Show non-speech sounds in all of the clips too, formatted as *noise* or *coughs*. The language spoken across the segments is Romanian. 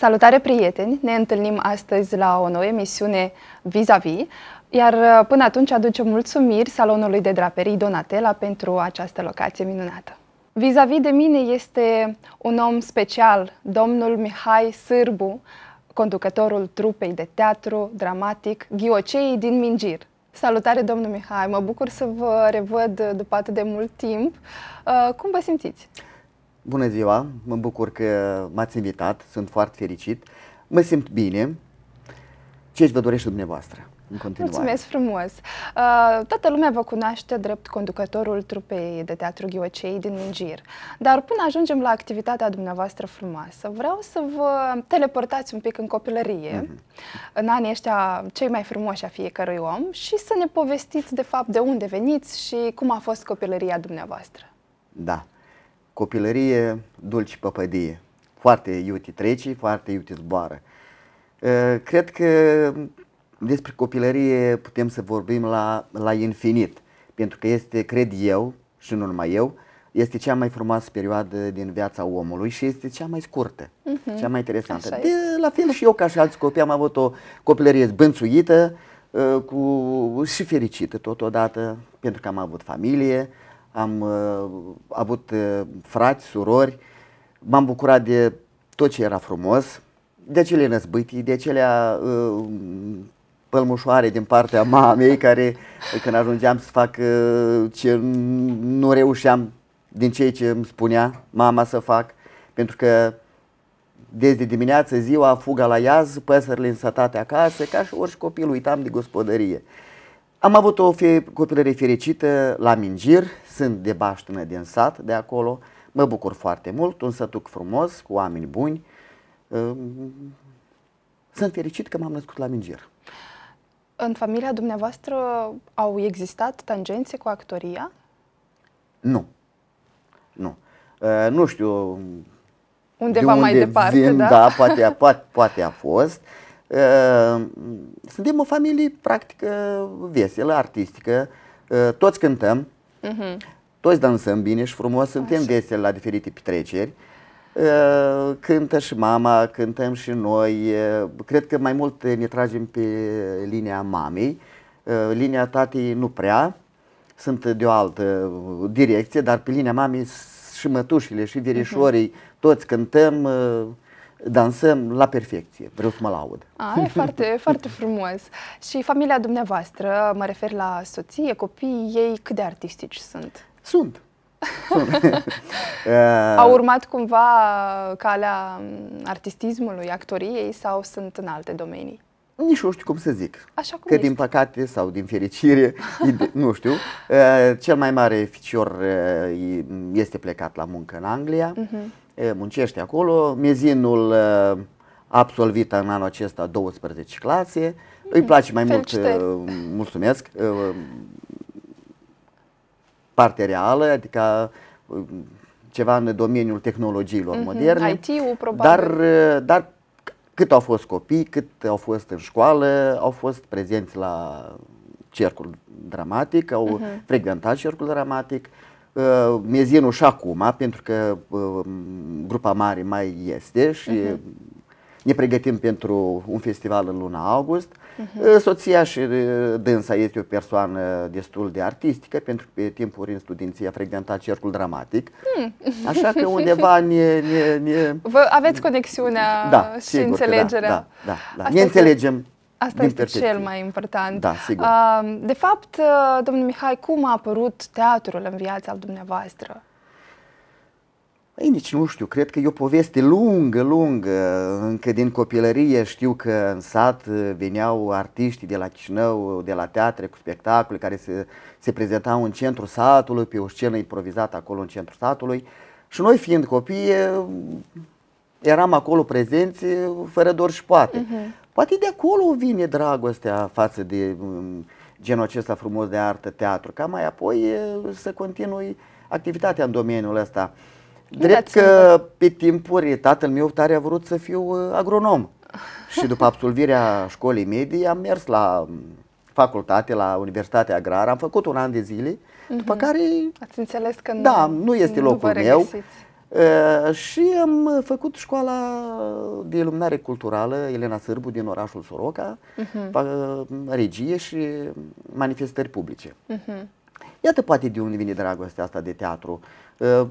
Salutare, prieteni! Ne întâlnim astăzi la o nouă emisiune vis-a-vis, -vis, iar uh, până atunci aducem mulțumiri Salonului de Draperii Donatela pentru această locație minunată. Vis-a-vis -vis de mine este un om special, domnul Mihai Sârbu, conducătorul trupei de teatru dramatic Ghioceii din Mingir. Salutare, domnul Mihai! Mă bucur să vă revăd după atât de mult timp. Uh, cum vă simțiți? Bună ziua, mă bucur că m-ați invitat, sunt foarte fericit, mă simt bine. Ce își vă dorește dumneavoastră? în continuare. Mulțumesc frumos! Uh, toată lumea vă cunoaște drept conducătorul trupei de teatru Ghiocei din Mungir. Dar până ajungem la activitatea dumneavoastră frumoasă, vreau să vă teleportați un pic în copilărie, uh-huh. în anii ăștia cei mai frumoși a fiecărui om și să ne povestiți de fapt de unde veniți și cum a fost copilăria dumneavoastră. Da copilărie, dulci păpădie. Foarte iute trece, foarte iute zboară. Ă, cred că despre copilărie putem să vorbim la, la infinit, pentru că este, cred eu, și nu numai eu, este cea mai frumoasă perioadă din viața omului și este cea mai scurtă, uh-huh. cea mai interesantă. De, la fel și eu, ca și alți copii, am avut o copilărie zbânțuită ă, cu, și fericită totodată, pentru că am avut familie, am uh, avut uh, frați, surori, m-am bucurat de tot ce era frumos, de cele năzbâtii, de acelea uh, pălmușoare din partea mamei care când ajungeam să fac uh, ce nu reușeam din ceea ce îmi spunea mama să fac, pentru că desde dimineață, ziua, fuga la iaz, păsările însătate acasă, ca și orice copil uitam de gospodărie. Am avut o fie, copilărie fericită la Mingir, sunt de baștină din sat de acolo, mă bucur foarte mult, un sătuc frumos, cu oameni buni. Sunt fericit că m-am născut la Mingir. În familia dumneavoastră au existat tangențe cu actoria? Nu. Nu. Ă, nu știu. Undeva de unde mai departe, vin, da? da poate, poate, poate a fost. Uh, Ehm, suntem o familie, practică, veselă, artistică, ehm, toți cântăm, uh-huh. toți dansăm bine și frumos, suntem veseli la diferite petreceri. Ehm, cântă și mama, cântăm și noi. Cred că mai mult ne tragem pe linia mamei. Linia tatei nu prea, sunt de o altă direcție, dar pe linia mamei și mătușile și mhm. verișorii, uh-huh. toți cântăm dansăm la perfecție. Vreau să mă laud. A, e foarte, *laughs* foarte frumos. Și familia dumneavoastră, mă refer la soție, copii, ei cât de artistici sunt? Sunt. sunt. *laughs* *laughs* Au uh, urmat cumva calea mm, artistismului, actoriei sau sunt în alte domenii? Nici nu știu cum să zic. Așa cum că este. din păcate sau din fericire, nu știu. Uh, cel mai mare ficior uh, este plecat la muncă în Anglia. Uh-huh muncește acolo, mezinul a absolvit în anul acesta 12 clase, mm, îi place mai mult, mulțumesc, partea reală, adică ceva în domeniul tehnologiilor mm-hmm, moderne. IT-ul, probabil. Dar, dar cât au fost copii, cât au fost în școală, au fost prezenți la cercul dramatic, au uh-huh. frecventat cercul dramatic, uh, Uh, mezinul și acum, pentru că uh, grupa mare mai este și uh-huh. ne pregătim pentru un festival în luna august. Uh-huh. Soția și uh, dânsa este o persoană destul de artistică, pentru că pe timpuri în studenție a frecventat cercul dramatic. Uh-huh. Așa că undeva ne... ne, ne... Vă aveți conexiunea da, și da, înțelegerea. Da, da, da. da. ne înțelegem. Este Asta este percepție. cel mai important. Da, sigur. Ah, de fapt, ah, domnul Mihai, cum a apărut teatrul în viața dumneavoastră? Ei, nici nu știu, cred că e o poveste lungă, lungă. Încă din copilărie știu că în sat ah, veneau artiști de la Chișinău, de la teatre cu spectacole care se, se prezentau în centru satului, pe o scenă improvizată acolo în centru satului. Și noi fiind copii eram acolo prezenți fără dor și poate. Uh-huh. Poate de acolo vine dragostea față de um, genul acesta frumos de artă, teatru, ca mai apoi să continui activitatea în domeniul ăsta. Drept că pe timpuri tatăl meu tare a vrut să fiu uh, agronom *laughs* și după absolvirea școlii medii am mers la um, facultate, la Universitatea Agrară, am făcut un an de zile, după mhm. care... Ați înțeles că nu, da, nu este locul meu. Regăsiți. Uh, și am făcut școala de iluminare culturală Elena Sârbu din orașul Soroca, uh-huh. regie și manifestări publice. Uh-huh. Iată poate de unde vine dragostea asta de teatru. Uh,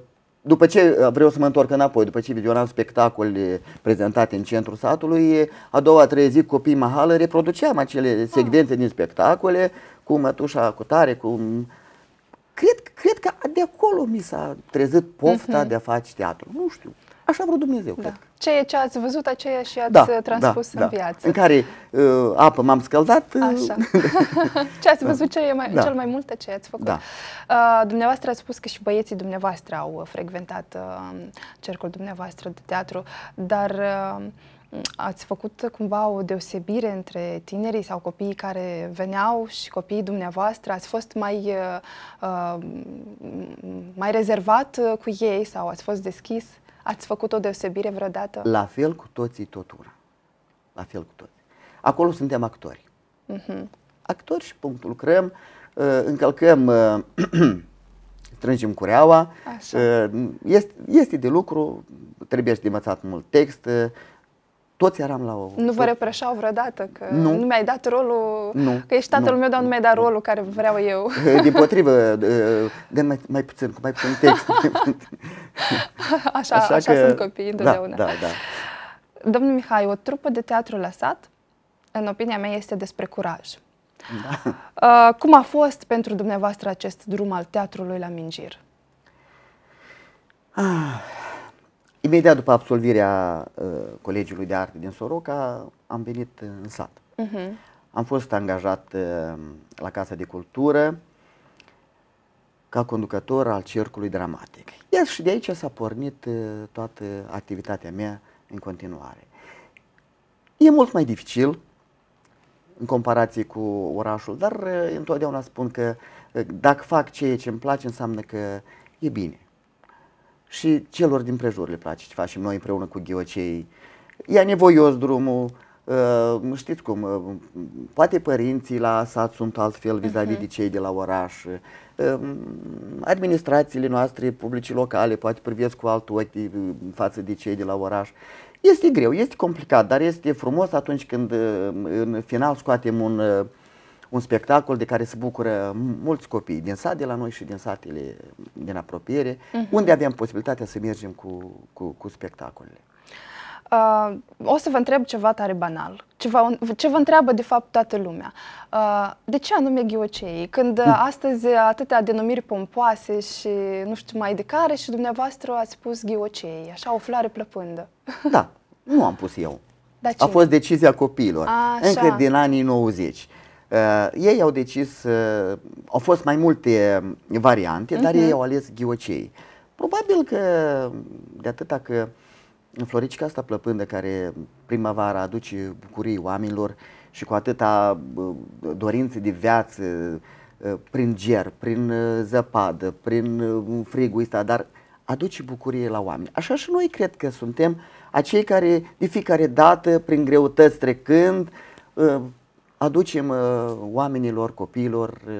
după ce vreau să mă întorc înapoi, după ce vizionam spectacole prezentate în centrul satului, a doua, a treia zi copii mahală reproduceam acele secvențe ah. din spectacole cu mătușa cu tare, cu de acolo mi s-a trezit pofta uh-huh. de a face teatru. Nu știu. Așa vreau Dumnezeu, da. cred. Ceea ce ați văzut, aceea și ați da, da, transpus da, în da. viață. În care uh, apă m-am scaldat. Uh, Așa. *laughs* ce ați văzut e mai, da. cel mai mult, ce ați făcut. Da. Uh, dumneavoastră ați spus că și băieții dumneavoastră au uh, frecventat uh, cercul dumneavoastră de teatru, dar... Uh, Ați făcut cumva o deosebire între tinerii sau copiii care veneau și copiii dumneavoastră? Ați fost mai, uh, uh mai rezervat uh, cu ei sau ați fost deschis? Ați făcut o deosebire vreodată? La fel cu toții, tot una. La fel cu toți. Acolo suntem actori. Uh-huh. Actori și punct. Lucrăm, uh, încălcăm, *clears throat* strângem cureaua. Așa. Este, este de lucru, trebuie să de învățat mult text, toți eram la o... Nu vă reproșau vreodată că nu, nu mi-ai dat rolul, nu. că ești tatăl nu. meu, dar nu mi-ai dat rolul care vreau eu. *laughs* Eh, din potrivă, eh, de mai, mai puțin, cu mai puțin text. *laughs* *laughs* așa, așa, așa că... sunt copiii da, întotdeauna. Da, da, da. Domnul Mihai, o trupă de teatru lăsat, în opinia mea, este despre curaj. Da. Eh, cum a fost pentru dumneavoastră acest drum al teatrului la Mingir? Ah. Imediat după absolvirea uh, Colegiului de Arte din Soroca, am venit în sat. Uh-huh. Am fost angajat uh, la Casa de Cultură ca conducător al cercului dramatic. Iar și de aici s-a pornit uh, toată activitatea mea în continuare. E mult mai dificil în comparație cu orașul, dar uh, întotdeauna spun că uh, dacă fac ceea ce îmi place, înseamnă că e bine și celor din prejur le place ce facem noi împreună cu ghiocei. E nevoios drumul, Uh, știți cum, uh, poate părinții la sat sunt altfel vis-a-vis -vis mhm. de cei de la oraș. Uh, administrațiile noastre publice locale poate privesc cu altul ochi uh, față de cei de la oraș. Este greu, este complicat, dar este frumos atunci când uh, în final scoatem un uh, un spectacol de care se bucură mulți copii din sat de la noi și din satele din apropiere, uh-huh. unde avem posibilitatea să mergem cu, cu, cu spectacolele. Uh, o să vă întreb ceva tare banal, ceva, ce vă întreabă de fapt toată lumea. Uh, de ce anume ghiocei? Când uh. astăzi atâtea denumiri pompoase și nu știu mai de care și dumneavoastră ați pus ghiocei, așa o floare plăpândă. Da, nu am pus eu. Da, A fost decizia copiilor, A, așa. încă din anii 90. Uh, ei au decis, uh, au fost mai multe um, variante, uh-huh. dar mhm. ei au ales ghiocei. Probabil că de atâta că floricica asta plăpândă care primăvara aduce bucurii oamenilor și cu atâta uh, dorințe de viață, prin ger, prin zăpadă, prin frigul ăsta, dar aduce bucurie la oameni. Așa și noi cred că suntem acei care de fiecare dată, prin greutăți trecând, aducem uh, oamenilor, copiilor uh,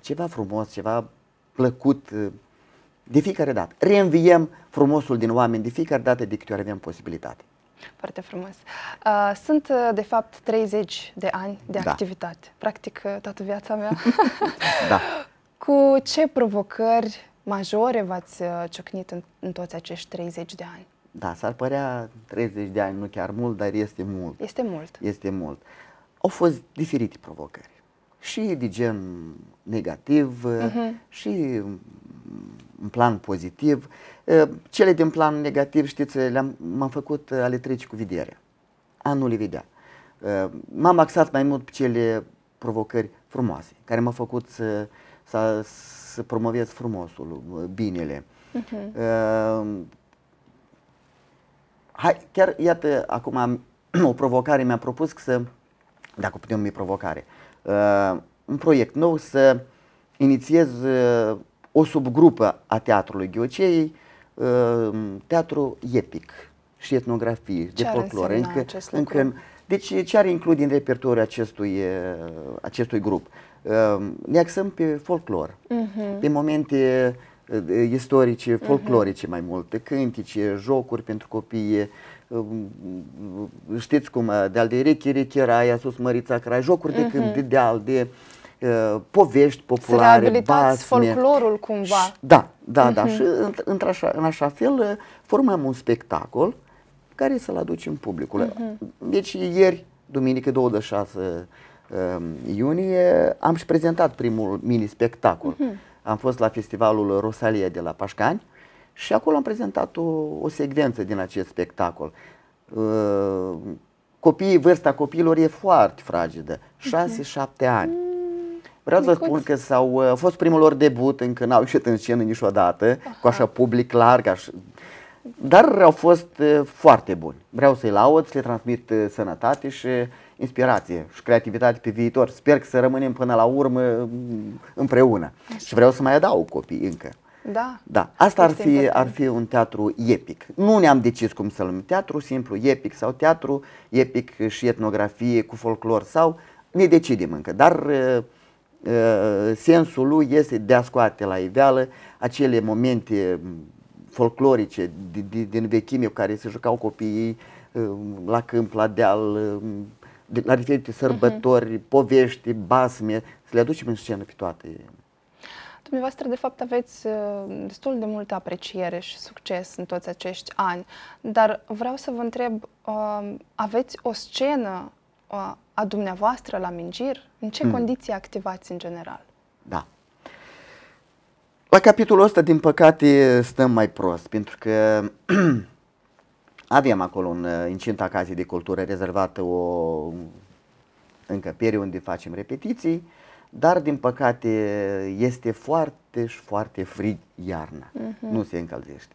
ceva frumos, ceva plăcut uh, de fiecare dată. Reînviem frumosul din oameni de fiecare dată de câte ori avem posibilitate. Foarte frumos. Sunt, de fapt, 30 de ani de da. activitate. Practic, toată viața mea. *laughs* da. Cu ce provocări majore v-ați ciocnit în, în toți acești 30 de ani? Da, s-ar părea 30 de ani, nu chiar mult, dar este mult. Este mult. Este mult. Uh, au fost diferite provocări. Și de gen negativ, uh-huh. și în plan pozitiv. Eh, cele din plan negativ, știți, le-am, m-am făcut eh, ale treci cu vedere. anul le vedea. Eh, m-am axat mai mult pe cele provocări frumoase, care m-au făcut să, să, să promovez frumosul, binele. Uh-huh. hai, chiar, iată, acum am, *clears throat* o provocare mi-a propus să dacă putem numi provocare, uh, un proiect nou să inițiez uh, o subgrupă a teatrului Ghiocei, uh, teatru epic și etnografie, ce de folclor. Încă, încă, deci ce ar include în repertoriul acestui, uh, acestui grup? Uh, ne axăm pe folclor, uh-huh. pe momente uh, istorice, mhm. folclorice uh-huh. mai multe, cântice, jocuri pentru copii, știți cum, de-al de Richi, Richi, Raia, Sus, Mărița, Crai, jocuri de când, mhm. de deal, de povești populare, Să basme. folclorul cumva. Da, da, da. Mhm. Și într-așa, în așa fel formăm un spectacol care să-l aducem publicului. Mhm. Deci ieri, duminică 26 um, iunie, am și prezentat primul mini-spectacol. Am fost la festivalul Rosalia de la Pașcani și acolo am prezentat o, o secvență din acest spectacol. Uh, copiii, vârsta copiilor e foarte fragedă, 6-7 ani. Mm, vreau să vă spun că s-au, uh, a fost primul lor debut, încă n-au ieșit în scenă niciodată, Aha. cu așa public larg, așa, dar au fost uh, foarte buni. Vreau să-i laud, să le transmit sănătate și inspirație și creativitate pe viitor. Sper că să rămânem până la urmă mm, împreună. Și vreau să mai adaug copii încă. Da. da. Asta ar fi, ar fi un teatru epic. Nu ne-am decis cum să-l numim. Teatru simplu, epic sau teatru epic și etnografie cu folclor sau ne decidem încă. Dar uh, uh sensul lui este de a scoate la iveală acele momente mm, folclorice din, din vechime cu care se jucau copiii uh, la câmp, la deal, uh, la diferite sărbători, uh-huh. povești, basme, să le aducem în scenă pe toate. Dumneavoastră, de fapt, aveți uh, destul de multă apreciere și succes în toți acești ani, dar vreau să vă întreb, um, aveți o scenă uh, a dumneavoastră la Mingir? În ce mm. condiții activați în general? Da. La capitolul ăsta, din păcate, stăm mai prost, pentru că *clears throat* avem acolo uh, în incinta Casei de Cultură rezervată o încăpere unde facem repetiții, uh, dar din păcate este foarte și foarte frig iarna, uh-huh. nu se încălzește.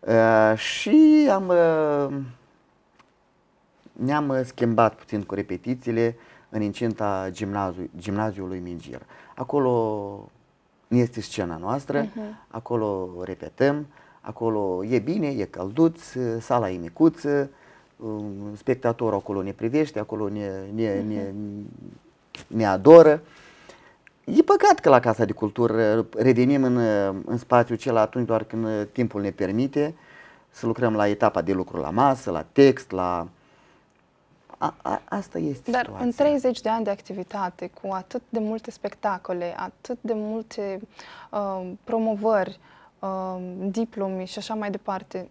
Uh, și am, uh, ne-am uh, schimbat puțin cu repetițiile în incinta gimnaziu, gimnaziului Mingir. Acolo nu este scena noastră, uh-huh. acolo repetăm, acolo e bine, e călduț, sala e micuță, uh, spectatorul acolo ne privește, acolo ne, ne, uh-huh. ne mhm ne adoră. E păcat că la Casa de Cultură revenim în, în spațiul cel atunci doar când timpul ne permite să lucrăm la etapa de lucru la masă, la text, la... A, a, asta este Dar situația. în 30 de ani de activitate, cu atât de multe spectacole, atât de multe uh, promovări, uh, diplomi și așa mai departe,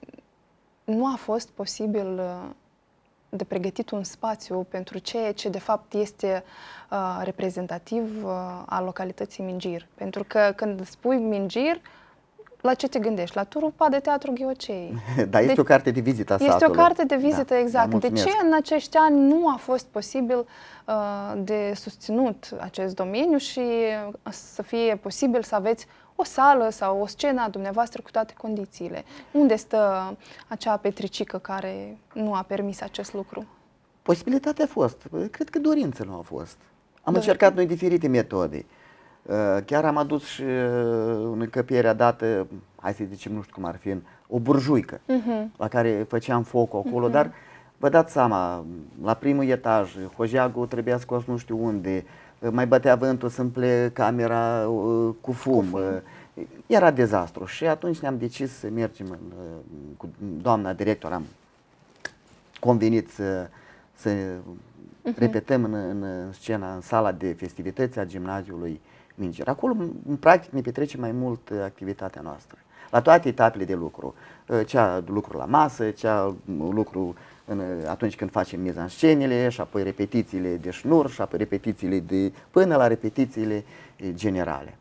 nu a fost posibil uh, de pregătit un spațiu pentru ceea ce de fapt este uh, reprezentativ uh, a localității Mingir. Pentru că când spui Mingir, uh, la ce te gândești? La trupa de teatru Ghiocei. *laughs* Dar este de, o carte de vizită a Este satului. o carte de da, vizită, da, exact. Da, de ce în acești ani nu a fost posibil uh, de susținut acest domeniu și uh, să fie posibil să aveți o sală sau o scenă a dumneavoastră cu toate condițiile? Unde stă acea petricică care nu a permis acest lucru? Posibilitatea a fost. Cred că dorința nu a fost. Am încercat noi diferite metode. Eh, chiar am adus și eh, în încăpierea dată, hai să zicem, nu știu cum ar fi, o burjuică uh-huh. la care făceam foc acolo, uh-huh. dar vă dați seama, la primul etaj, hojeagul trebuia scos nu știu unde, eh, mai bătea vântul să-mi camera uh, cu fum. Cu fum. era dezastru și atunci ne-am decis să mergem în, cu doamna director, am convenit să, să -huh. Mhm. repetăm în, în scena, în sala de festivități a gimnaziului uh, mingeri. Acolo, în practic, ne petrece mai mult uh, activitatea noastră. La toate etapele de lucru. Uh, cea lucru la masă, cea lucru în, uh, atunci când facem scenele și apoi repetițiile de șnur și apoi repetițiile de... până la repetițiile generale.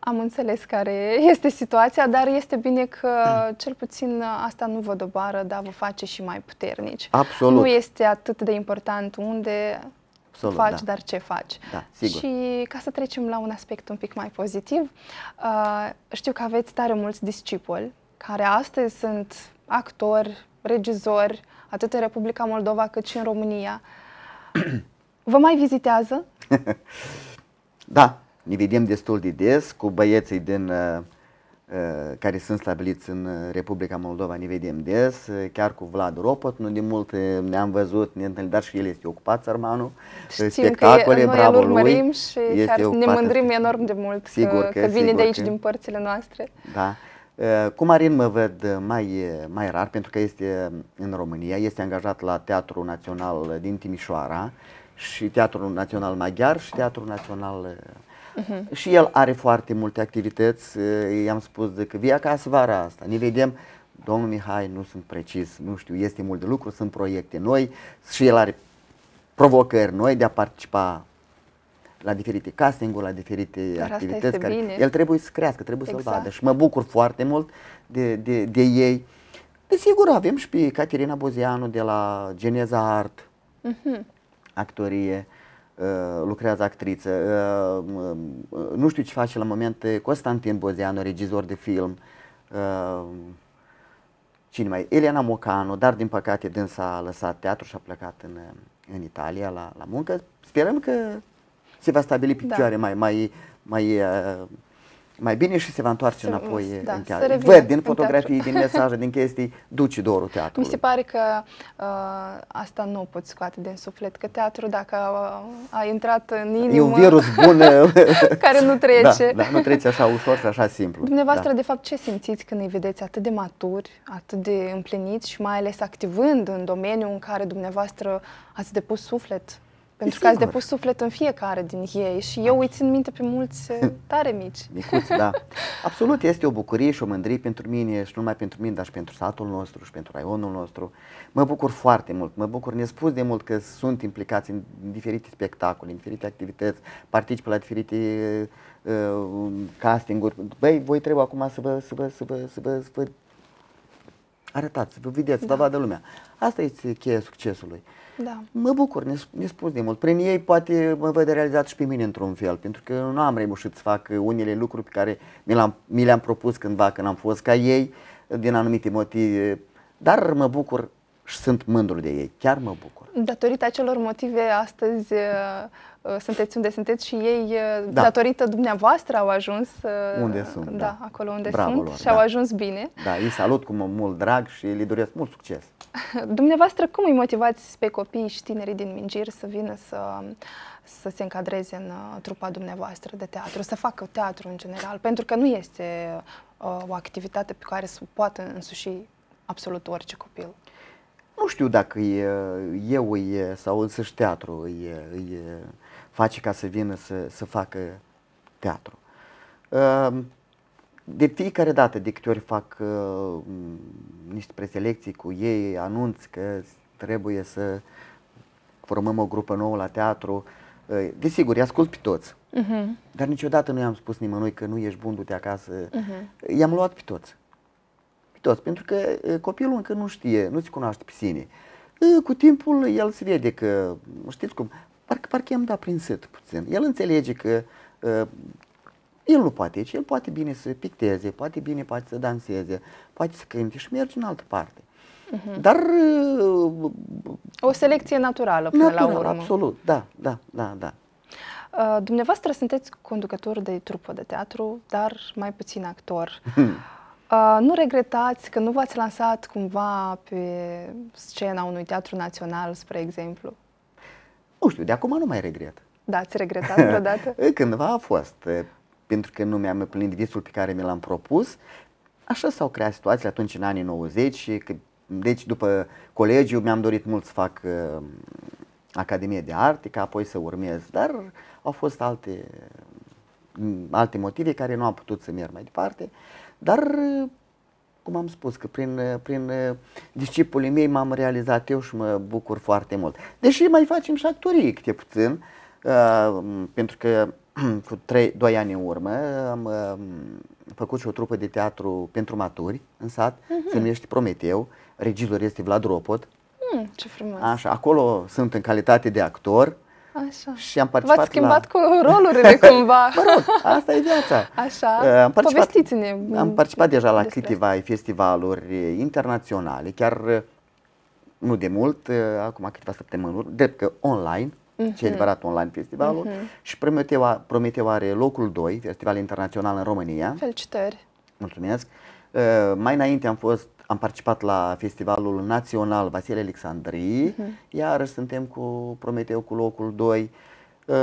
Am înțeles care este situația, dar este bine că mm. cel puțin asta nu vă dobară, dar vă face și mai puternici. Absolut. Nu este atât de important unde, Absolut, faci, da. dar ce faci. Da, sigur. Și ca să trecem la un aspect un pic mai pozitiv, uh, știu că aveți tare mulți discipoli care astăzi sunt actori, regizori, atât în Republica Moldova cât și în România. *coughs* Vă mai vizitează? *laughs* da, ne vedem destul de des cu băieții din uh, Uh, care sunt stabiliți în uh, Republica Moldova, ne vedem des, uh, chiar cu Vlad Ropot, nu de mult ne-am văzut, ne întâlnim, dar și el este ocupat, sărmanul, spectacole, că bravo lui. și este chiar ne mândrim enorm de mult sigur că, că vine sigur de aici, că... din părțile noastre. Da. Cu Marin mă văd mai, mai rar, pentru că este în România, este angajat la Teatrul Național din Timișoara și Teatrul Național Maghiar și Teatrul Național Uh-huh. Și el are foarte multe activități. Eh, i-am spus de că vii acasă vara asta. Ne vedem. Domnul Mihai, nu sunt precis, nu știu, este mult de lucru, sunt proiecte noi și el are provocări noi de a participa la diferite casting-uri, la diferite Dar activități. Care bine. El trebuie să crească, trebuie exact. să-l vadă și mă bucur foarte mult de, de, de ei. Desigur, avem și pe Caterina Bozianu de la Geneza Art, uh-huh. actorie. Uh, lucrează actriță. Uh, um, uh, nu știu ce face la momente Constantin Bozeanu, regizor de film. Cine mai? Elena Mocanu, dar din păcate dânsa a lăsat teatru și a plecat în, în Italia la, la muncă. Sperăm că se va stabili da. picioare da. mai, mai, mai mai bine și se va întoarce se, înapoi da, în teatru. Văd din fotografii, teatru. din mesaje, din chestii, duci dorul teatrului. Mi se pare că uh, asta nu poți scoate din suflet, că teatru dacă a, uh, a intrat în inimă... E un virus bun. *laughs* Uh, care nu *laughs* da, trece. Da, da, nu trece așa ușor și așa simplu. Dumneavoastră, da. de fapt, ce simțiți când îi vedeți atât de maturi, atât de împliniți și mai ales activând în domeniul în care dumneavoastră ați depus suflet pentru că ați depus suflet în fiecare din ei și eu da. îi țin minte pe mulți *laughs* tare mici. Micuți, da. *laughs* Absolut, este o bucurie și o mândrie pentru mine și nu numai pentru mine, dar și pentru satul nostru și pentru raionul nostru. Mă bucur foarte mult, mă bucur nespus de mult că sunt implicați în diferite spectacole, în diferite activități, particip la diferite uh, um, castinguri. Băi, voi trebuie acum să vă, să vă, să vă, să vă, să vă arătați, să vă vedeți, da. să vă da. vadă lumea. Asta este cheia succesului. Uh, da. Mă bucur, ne spus de mult. Prin ei poate mă văd realizat și pe mine într-un fel, pentru că nu am reușit să fac unele lucruri pe care mi le-am, mi le-am propus cândva când am fost ca ei, din anumite motive, dar mă bucur și sunt mândru de ei, chiar mă bucur. Datorită acelor motive, astăzi Uh, sunteți unde sunteți și ei, uh, da. datorită dumneavoastră, au ajuns uh, unde sunt, da, da. acolo unde Bravo sunt lor, și da. au ajuns bine. Da, îi salut cu mult drag și îi doresc mult succes. *laughs* Dumneavoastră, cum îi motivați pe copii și tinerii din Mingir să vină să, să se încadreze în trupa dumneavoastră de teatru, să facă teatru în general? Pentru că nu este o activitate pe care să poată însuși absolut orice copil. Nu știu dacă e, eu îi, sau însăși teatru îi, e face ca să vină să, să facă teatru. Ehm, de fiecare dată, de câte ori fac ehm, niște preselecții cu ei, anunț că trebuie să formăm o grupă nouă la teatru, desigur, îi ascult pe toți. Uh-huh. Dar niciodată nu i-am spus nimănui că nu ești bun, du-te acasă. Uh-huh. I-am luat pe toți. Pe toți, pentru că copilul încă nu știe, nu se cunoaște pe sine. Cu timpul el se vede că, știți cum, parcă, parcă i-am dat prin sât puțin. El înțelege că uh, el nu poate aici, deci el poate bine să picteze, poate bine poate să danseze, poate să cânte și merge în altă parte. Uh-huh. Dar... Uh, o selecție naturală până natural, la urmă. absolut, da, da, da, da. Uh, dumneavoastră sunteți conducător de trupă de teatru, dar mai puțin actor. *laughs* Hmm. Uh, nu regretați că nu v-ați lansat cumva pe scena unui teatru național, spre exemplu? Nu știu, de acum nu mai regret. Da, ți regretat vreodată? *laughs* Cândva a fost, eh, pentru că nu mi-am împlinit visul pe care mi l-am propus. Așa s-au creat situații atunci în anii 90, că, deci după colegiu mi-am dorit mult să fac uh, Academie de Arte, ca apoi să urmez, dar au fost alte, mm, alte motive care nu am putut să merg mai departe. Dar eh, cum am spus, că prin, prin uh, discipolii mei m-am realizat eu și mă bucur foarte mult. Deși mai facem și actorii câte puțin, uh, pentru că *clears throat* cu 3, 2 ani în urmă am uh, făcut și o trupă de teatru pentru maturi în sat, uh-huh. se numește Prometeu, regizor este Vlad Ropot. Mm, ce frumos! Așa, acolo sunt în calitate de actor, uh, Așa. Și am participat V-ați schimbat la... cu rolurile *laughs* cumva. mă rog, asta e viața. *laughs* Așa, uh, am participat, povestiți-ne. Am participat deja la câteva festivaluri internaționale, chiar uh, nu de mult, uh, acum câteva săptămâni, drept că online, uh-huh. ce adevărat online festivalul, uh-huh. și Prometeu, Prometeu are locul 2, festival internațional în România. Felicitări! Mulțumesc! Uh, mai înainte am fost am participat la Festivalul Național Vasile Alexandrii, uh-huh. Mhm. iar suntem cu Prometeu cu locul 2. Uh,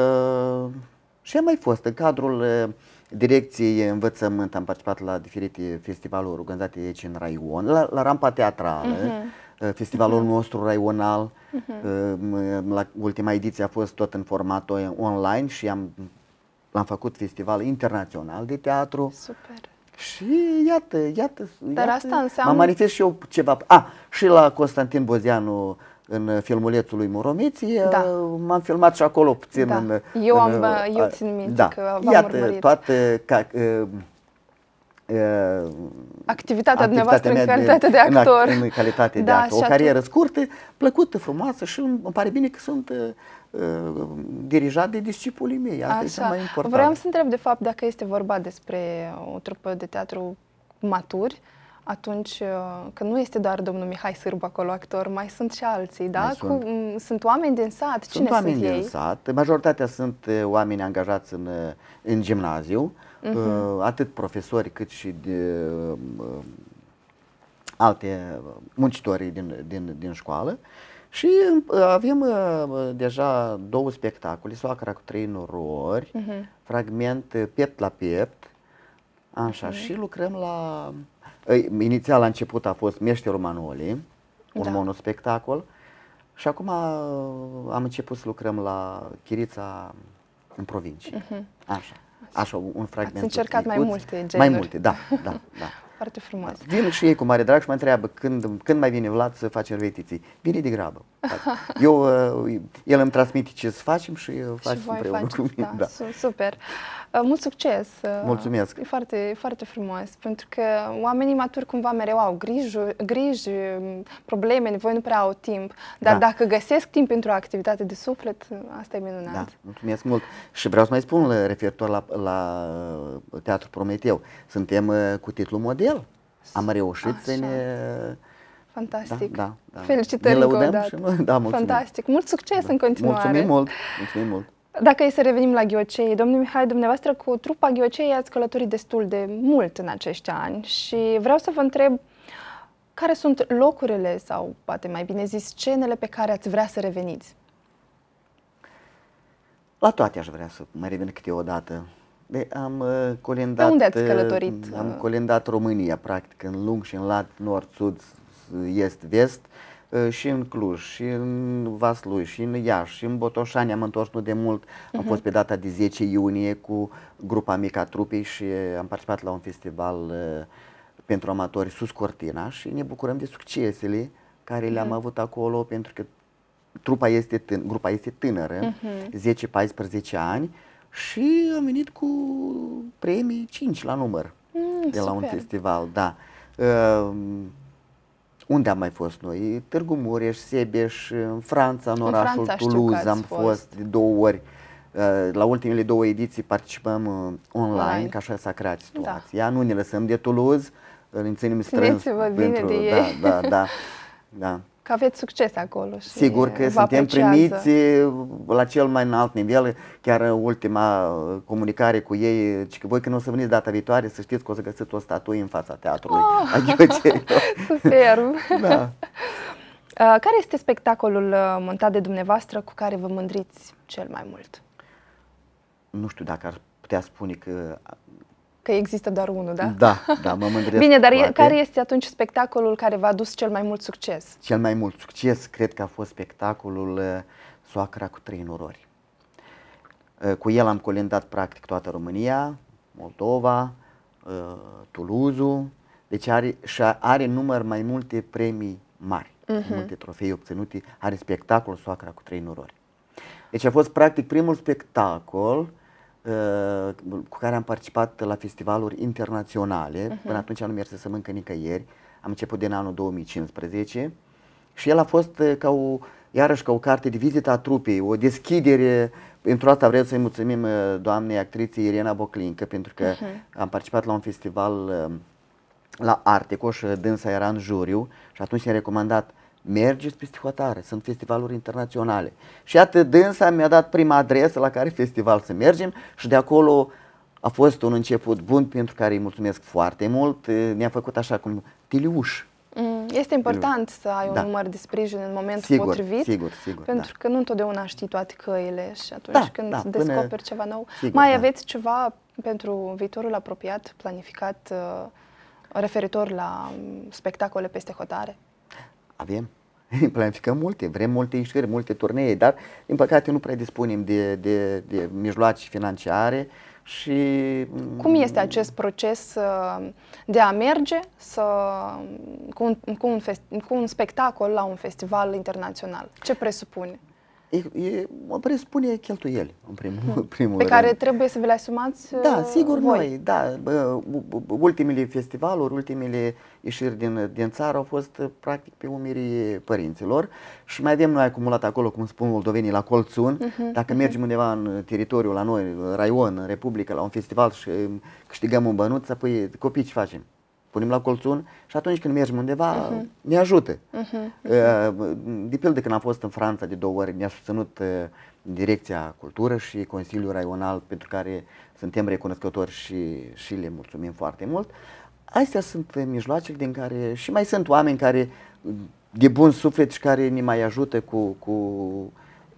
și am mai fost în cadrul uh, direcției învățământ, am participat la diferite festivaluri organizate aici în Raion, la, la rampa teatrală, uh-huh. festivalul uh-huh. nostru raional, uh-huh. la ultima ediție a fost tot în format online și am, am făcut festival internațional de teatru. Super! Și iată, iată, iată Dar asta înseamnă... mă manifest și eu ceva. A, ah, și la Constantin Bozianu în filmulețul lui Muromiți, da. m-am filmat și acolo puțin. Da. În, eu, am, în, uh, eu țin minte da. că v-am Iată, urmărit. toată ca, uh, uh, activitatea, activitatea dumneavoastră în calitate de, de actor. În, în calitate da, de actor. O carieră atunci... scurtă, plăcută, frumoasă și îmi pare bine că sunt Uh, Uh, dirijat de discipulii mei. Asta Așa. e mai important. Vreau să întreb, de fapt, dacă este vorba despre o trupă de teatru maturi, atunci, uh, că nu este doar domnul Mihai Sârbu acolo actor, mai sunt și alții, da? sunt. Cu, sunt oameni din sat, sunt cine oameni sunt din sat, majoritatea sunt uh, oameni angajați în, în gimnaziu, uh-huh. atât profesori cât și de, alte muncitori din, din, din școală. Uh, și uh, avem uh, uh, deja două spectacole, Soacra cu trei norori, uh-huh. fragment piept la piept, așa, uh-huh. și lucrăm la... Inițial, la început, a fost Meșterul Manoli, un da. monospectacol, și acum am început să lucrăm la Chirița în provincie. Uh-huh. Așa. Așa, un fragment. Ați încercat mai multe genuri. Mai multe, da, da, da. *laughs* Foarte frumos. Vin și ei cu mare drag și mă întreabă când, când mai vine Vlad să facem repetiții. Vine de grabă. *laughs* Eu, uh, el îmi transmite ce să facem și eu uh, facem împreună faceți, cu mine. Da, da. Super. Uh, mult succes! Uh, mulțumesc! E foarte, foarte frumos, pentru că oamenii maturi cumva mereu au griji, griji probleme, voi nu prea au timp, dar da. dacă găsesc timp pentru o activitate de suflet, uh, asta e minunat. Da, mulțumesc mult! Și vreau să mai spun referitor la, la Teatru Prometeu, suntem cu titlul model. Am reușit Așa. să ne... Fantastic. Da, da, da. Felicitări încă o dată. Și, da, mulțumim. Fantastic. Mult succes da. în continuare. Mulțumim mult. Mulțumim mult. Dacă e să revenim la ghiocei, domnul Mihai, dumneavoastră cu trupa ghiocei ați călătorit destul de mult în acești ani și vreau să vă întreb care sunt locurile sau, poate mai bine zis, scenele pe care ați vrea să reveniți? La toate aș vrea să mai revin câteodată. De, am uh, colindat, Pe unde ați uh, călătorit? Am colindat România, practic, în lung și în lat, nord, sud, est, vest. Uh, Ă, și în Cluj, și în Vaslui, și în Iași, și în Botoșani. Am întors nu de mult, am mhm. fost pe data de 10 iunie cu grupa Mica Trupii și am participat la un festival ă, pentru amatori sus Cortina și ne bucurăm de succesele care le-am mhm. avut acolo pentru că trupa este tân- grupa este tânără, uh-huh. Mhm. 10-14 ani și am venit cu premii 5 la număr mm, de la super. un festival, da. Uh, unde am mai fost noi? Târgu Mureș, Sebeș, în Franța, în, în orașul Franța, Toulouse am fost. fost de două ori. Uh, la ultimele două ediții participăm uh, online, online. ca așa s-a creat da. situația. Da. Nu ne lăsăm de Toulouse, îl ținem strâns. Țineți-vă bine pentru, de da, ei. Da, da, *laughs* da. da că aveți succes acolo. Și Sigur că suntem apreciază. primiți la cel mai înalt nivel, chiar în ultima comunicare cu ei, că voi când o să veniți data viitoare, să știți că o să găsiți o statuie în fața teatrului. Oh! Adică *laughs* Superb! *laughs* da. Uh, care este spectacolul uh, montat de dumneavoastră cu care vă mândriți cel mai mult? Nu știu dacă ar putea spune că Că există doar unul, da? Da, da, mă mândresc. Bine, dar poate. care este atunci spectacolul care v-a dus cel mai mult succes? Cel mai mult succes cred că a fost spectacolul uh, Soacra cu trei norori. Uh, cu el am colindat practic toată România, Moldova, uh, Toulouse, deci are, și are număr mai multe premii mari, uh-huh. multe trofei obținute, are spectacolul Soacra cu trei norori. Deci a fost practic primul spectacol uh, Uh, cu care am participat la festivaluri internaționale, uh-huh. până atunci nu merse să mâncă nicăieri, am început din anul 2015 și el a fost uh, ca o, iarăși ca o carte de vizită a trupei, o deschidere. Pentru asta vreau să-i mulțumim uh, doamnei actriții Irena Boclincă, pentru că uh-huh. am participat la un festival la Articoș, dânsa era în juriu și atunci ne-a recomandat uh, mergeți peste hotare, sunt festivaluri internaționale. Și atât dânsa mi-a dat prima adresă la care festival să mergem și de acolo a fost un început bun pentru care îi mulțumesc foarte mult. Ne-a făcut așa cum tiliuș. Mm, este important să ai da. un număr de sprijin în momentul sigur, potrivit, sigur, sigur, da. pentru da. că nu întotdeauna știi toate căile și atunci da, când da, descoperi până... ceva nou, sigur, mai da. aveți ceva pentru viitorul apropiat planificat uh, referitor la mm, spectacole peste hotare? Avem. *laughs* Planificăm multe, vrem multe ieșiri, multe turnee, dar din păcate nu predispunem de, de, de mijloace financiare și... Mm, Cum este acest proces uh, de a merge să, cu, un, cu, un fest, cu un spectacol la un festival internațional? Ce presupune? e, e, mă presupune cheltuieli, în primul, hmm. *laughs* primul Pe rând. care trebuie să vi le asumați Da, uh, sigur voi. noi, da. Ultimele festivaluri, ultimele ieșiri din, din țară au fost uh, practic pe umirii părinților și mai avem noi acumulat acolo, cum spun moldovenii, la colțun. Uh-huh, Dacă uh-huh. mergem undeva în teritoriul la noi, în Raion, în Republică, la un festival și uh, câștigăm un bănuț, apoi copii ce facem? punem la colțun și atunci când mergem undeva uh-huh. ne ajută. Uh-huh. Mhm. Eh, uh-huh. De pildă când am fost în Franța de două ori, ne-a susținut eh, Direcția Cultură și Consiliul Raional pentru care suntem recunoscători și, și le mulțumim foarte mult. Astea sunt mijloacele din care și mai sunt oameni care de bun suflet și care ne mai ajută cu, cu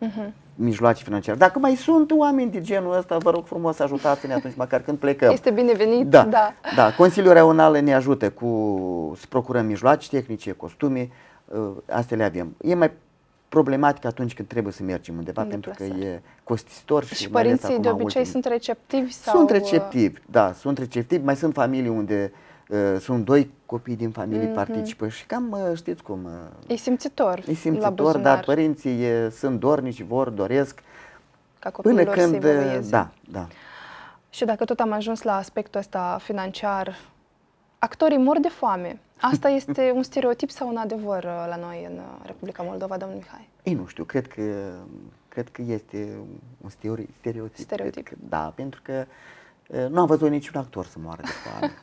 uh-huh mijloace financiare. Dacă mai sunt oameni de genul ăsta, vă rog frumos, ajutați-ne atunci, măcar când plecăm. Este binevenit, da. Da, da. Consiliul Regional ne ajută cu să procurăm mijloace tehnice, costume, ă, astea le avem. E mai problematic atunci când trebuie să mergem undeva, de pentru plasare. că e costisitor. Și, și părinții de obicei ultim. sunt receptivi? Sau... Sunt ă, receptivi, da, sunt receptivi. Mai sunt familii unde uh, Uh, sunt doi copii din familie mm-hmm. participă și cam uh, știți cum... Uh, e simțitor E simțitor, la dar părinții sunt dornici, vor, doresc ca până când... Da, da. Și dacă tot am ajuns la aspectul ăsta financiar, actorii mor de foame. Asta *laughs* este un stereotip sau un adevăr la noi în Republica Moldova, domnul Mihai? Ei, nu știu, cred că, cred că este un stereotip. Stereotip. că, da, pentru că nu am văzut niciun actor să moară de foame. *laughs*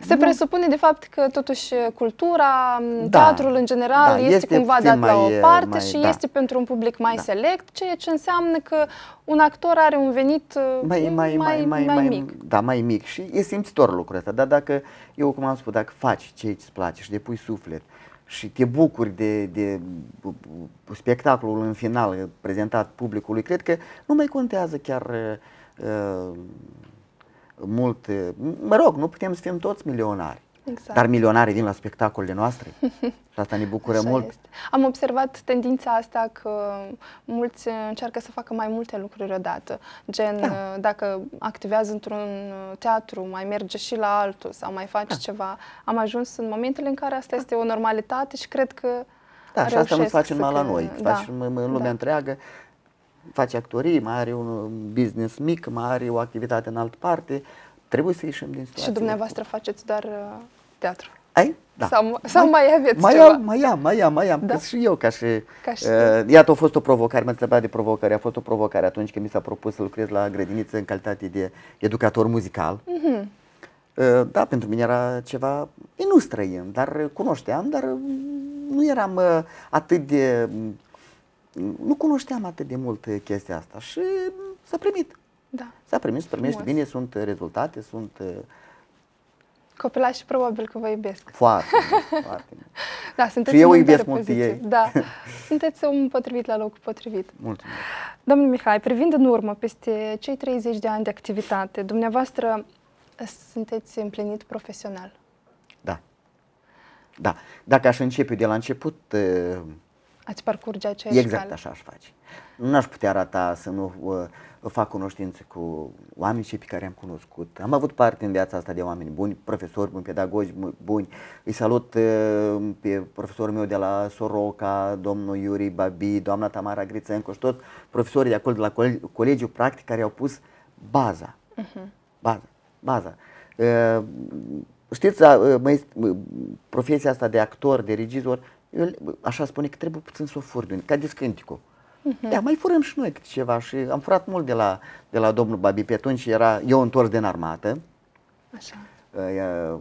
Se nu. presupune de fapt că totuși cultura, da, teatrul în general da, este, este cumva dat mai, la o parte mai, și da. este pentru un public mai da. select, ceea ce înseamnă că un actor are un venit mai, mai, mai, mai, mai mic. Da, mai mic și e simțitor lucrul ăsta, dar dacă, eu cum am spus, dacă faci ce îți place și depui suflet și te bucuri de, de spectacolul în final prezentat publicului, cred că nu mai contează chiar... Uh, multe, mă rog, nu putem să fim toți milionari. Exact. Dar milionarii vin la spectacolele noastre și asta ne bucură Așa mult. Este. Am observat tendința asta că mulți încearcă să facă mai multe lucruri odată. Gen, da. Uh, dacă activează într-un teatru, mai merge și la altul sau mai face da. ceva. Am ajuns în momentele în care asta este o normalitate și cred că da, și asta nu-ți face mal la noi, da, faci în lumea da. întreagă face actorii, mai are un business mic, mai are o activitate în altă parte, trebuie să ieșim din situație. Și dumneavoastră faceți doar uh, teatru? Ai? Da. Sau, sau mai, mai aveți mai ceva? Am, mai am, mai am, mai am. Da? Și eu ca și... Ca și uh, iată, a fost o provocare, m-a întrebat de provocare. A fost o provocare atunci când mi s-a propus să lucrez la grădiniță în calitate de educator muzical. Mm-hmm. Uh, da, pentru mine era ceva, e nu străin, dar cunoșteam, dar nu eram uh, atât de nu cunoșteam atât de mult eh, chestia asta și s-a primit. Da. S-a primit, se primește bine, sunt eh, rezultate, sunt... Eh, Copilașii probabil că vă iubesc. Foarte, *laughs* foarte. da, sunteți și eu iubesc mult pe ei. Da. *laughs* Sunteți un potrivit la locul potrivit. Mulțumesc. Domnul Mihai, privind în urmă peste cei 30 de ani de activitate, dumneavoastră sunteți împlinit profesional. Da. Da. Dacă aș începe de la început, Ați parcurge aceeași Exact cale. așa aș face. Nu aș putea arata să nu uh, fac cunoștințe cu oameni cei pe care am cunoscut. Am avut parte în viața asta de oameni buni, profesori buni, pedagogi buni. Îi salut uh, pe profesorul meu de la Soroca, domnul Iuri Babi, doamna Tamara Grițenco și toți profesorii de acolo, de la Colegiul practic, care au pus baza. Uh-huh. Baza. Baza. Uh, știți, uh, uh, profesia asta de actor, de regizor, eu așa spune că trebuie puțin să o fur din, ca descânticul. Uh-huh. Da, mai furăm și noi câte ceva și am furat mult de la, de la domnul Babi, pe atunci era eu întors din armată. Așa. Uh,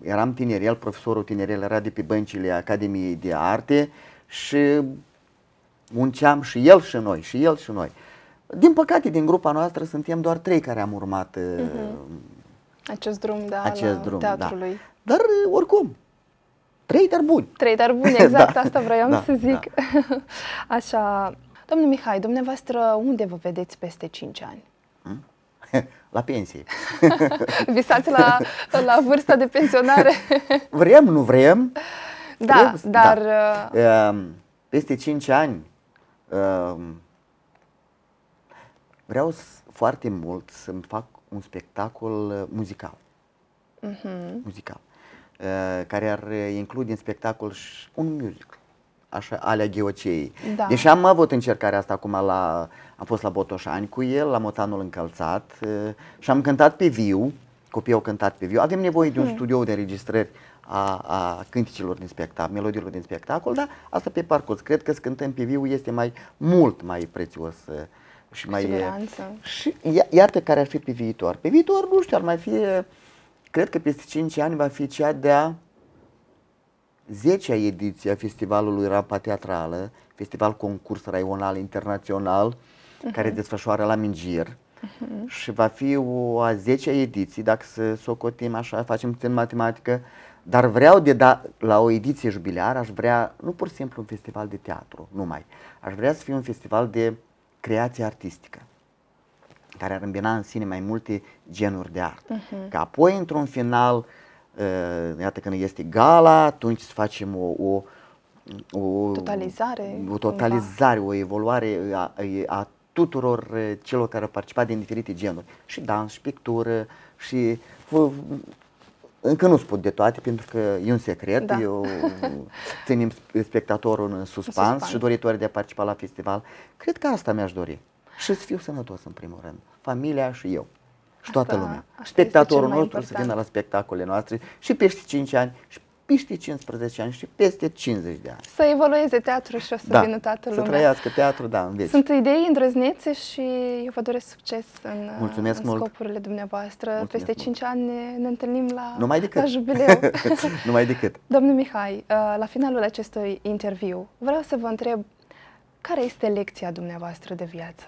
eram tinerel, profesorul tinerel era de pe băncile Academiei de Arte și munceam și el și noi, și el și noi. Din păcate, din grupa noastră suntem doar trei care am urmat uh-huh. acest drum, da, acest drum, da. teatrului. Da. Dar oricum, trader buni. Trader buni, *laughs* exact, da. asta vreau da, să zic. Da. *laughs* Așa, domnul Mihai, dumneavoastră, unde vă vedeți peste 5 ani? Hmm? *laughs* La pensie. Visați la, la vârsta de pensionare? vrem, nu vrem. Da, vrem, da. dar... Da. Peste 5 ani ehm, vreau foarte mult să-mi fac un spectacol uh, muzical. Uh-huh. Muzical. Uh, care ar uh, include în spectacol și un musical, așa, alea gheoceii. Da. Deși am avut încercarea asta acum la, am fost la Botoșani cu el, la Motanul încălțat uh, și am cântat pe viu, copiii au cântat pe viu. Avem nevoie hmm. de un hmm. studio de înregistrări a, a cânticilor din spectacol, melodiilor din spectacol, dar asta pe parcurs. Cred că cântăm pe viu este mai mult mai prețios și mai... Siguranță. Și iată care ar fi pe viitor. Pe viitor, nu știu, ar mai fi Cred că peste 5 ani va fi cea de-a 10-a ediție a festivalului Rampa Teatrală, festival concurs raional internațional uh-huh. care mhm. desfășoară la Mingir. Uh-huh. Și va fi o a 10-a ediție, dacă să socotim așa, facem puțin matematică, dar vreau de da, la o ediție jubilară, aș vrea, nu pur și simplu un festival de teatru, numai, aș vrea să fie un festival de creație artistică care ar îmbina în sine mai multe genuri de artă. Uh-huh. Mhm. Ca apoi, într-un final, uh, iată când este gala, atunci să facem o, o, o totalizare, o, totalizare o evoluare a, a tuturor celor care au participat din diferite genuri. Și dans, și pictură, și încă nu spun de toate pentru că e un secret, da. eu ținem spectatorul în suspans, în suspans și doritor de a participa la festival. Cred că asta mi-aș dori și să fiu sănătos în primul rând, familia și eu. Și asta, toată lumea. Spectatorul nostru important. să vină la spectacole noastre și peste 5 ani, și peste 15 ani și peste 50 de ani. Să evolueze teatru și o să da, vină toată lumea. să trăiască teatru, da, în veci. Sunt idei îndrăznețe și eu vă doresc succes în, Mulțumesc în mult. scopurile dumneavoastră. Mulțumesc peste mult. 5 ani ne, ne întâlnim la, Numai decât. la jubileu. *laughs* Numai decât. Domnul Mihai, uh, la finalul acestui interviu vreau să vă întreb care este lecția dumneavoastră de viață?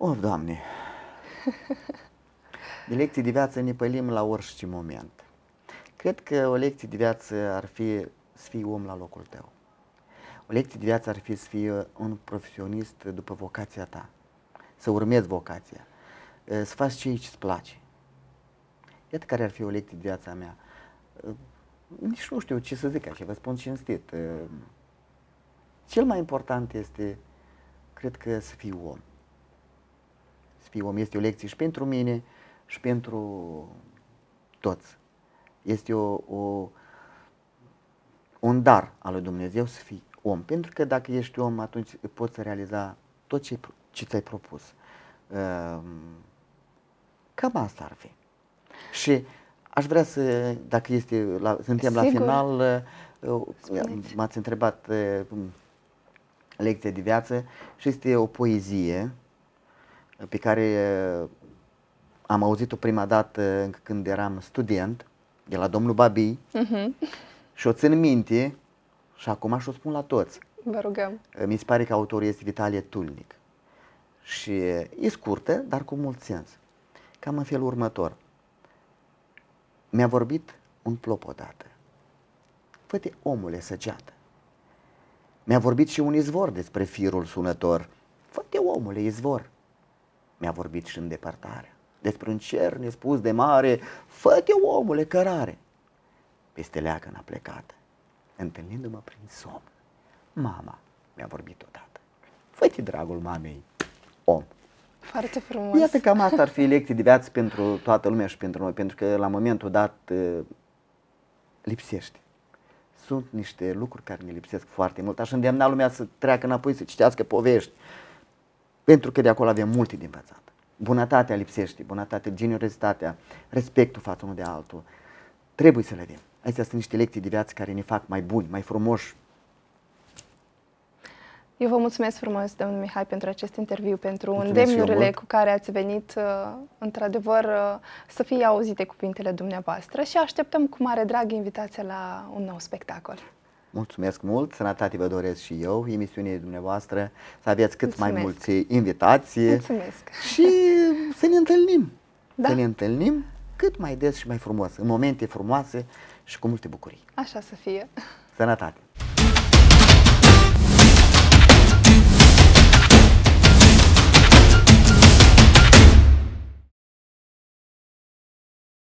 O, Doamne! De lecții de viață ne pălim la orice moment. Cred că o lecție de viață ar fi să fii om la locul tău. O lecție de viață ar fi să fii uh, un profesionist după vocația ta, să urmezi vocația, uh, să faci ce îți place. Iată care ar fi o lecție de viața mea. Uh, nici nu știu ce să zic așa, vă spun cinstit. Cel mai important este, cred că, să fii om să fii om. Este o lecție și pentru mine și pentru toți. Este o, o, un dar al lui Dumnezeu să fii om. Pentru că dacă ești om, atunci poți realiza tot ce, ce ți-ai propus. Ehm, cam asta ar fi. Și aș vrea să, dacă este la, suntem Sigur. la final, eh, m-ați întrebat eh, lecția de viață și este o poezie pe care eh, am auzit-o prima dată încă când eram student, de la domnul Babi, uh-huh. și o țin minte și acum și o spun la toți. Vă rugăm. Eh, mi se pare că autorul este Vitalie Tulnic. Și eh, e scurtă, dar cu mult sens. Cam în felul următor. Mi-a vorbit un plop odată. Fă-te omule săgeată. Mi-a vorbit și un izvor despre firul sunător. Fă-te omule izvor mi-a vorbit și în departare Despre un cer spus de mare, fă-te omule cărare. Peste leacă a plecat, întâlnindu-mă prin somn. Mama mi-a vorbit odată. Fă-te dragul mamei, om. Foarte frumos. Iată cam asta ar fi lecții de viață pentru toată lumea și pentru noi, pentru că la momentul dat uh, lipsește. Sunt niște lucruri care ne lipsesc foarte mult. Aș îndemna lumea să treacă înapoi, să citească povești, pentru că de acolo avem multe de învățat. Bunătatea lipsește, bunătatea, generozitatea, respectul față unul de altul. Trebuie să le avem. Astea sunt niște lecții de viață care ne fac mai buni, mai frumoși. Eu vă mulțumesc frumos, domnul Mihai, pentru acest interviu, pentru mulțumesc îndemnurile cu care ați venit, uh, într-adevăr, uh, să fie auzite cuvintele dumneavoastră și așteptăm cu mare drag invitația la un nou spectacol. Mulțumesc mult, sănătate vă doresc și eu, emisiunii dumneavoastră, să aveți cât Mulțumesc. mai mulți invitații Mulțumesc. și să ne întâlnim. Da. Să ne întâlnim cât mai des și mai frumos, în momente frumoase și cu multe bucurii. Așa să fie. Sănătate!